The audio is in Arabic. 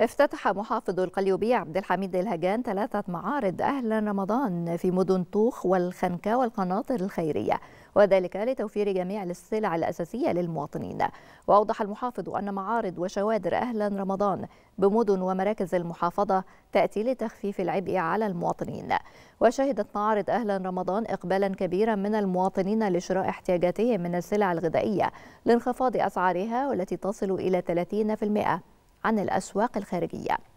افتتح محافظ القليوبية عبد الحميد الهجان ثلاثة معارض أهل رمضان في مدن طوخ والخنكة والقناطر الخيرية وذلك لتوفير جميع السلع الأساسية للمواطنين وأوضح المحافظ أن معارض وشوادر أهل رمضان بمدن ومراكز المحافظة تأتي لتخفيف العبء على المواطنين وشهدت معارض أهل رمضان إقبالا كبيرا من المواطنين لشراء احتياجاتهم من السلع الغذائية لانخفاض أسعارها والتي تصل إلى 30% عن الأسواق الخارجية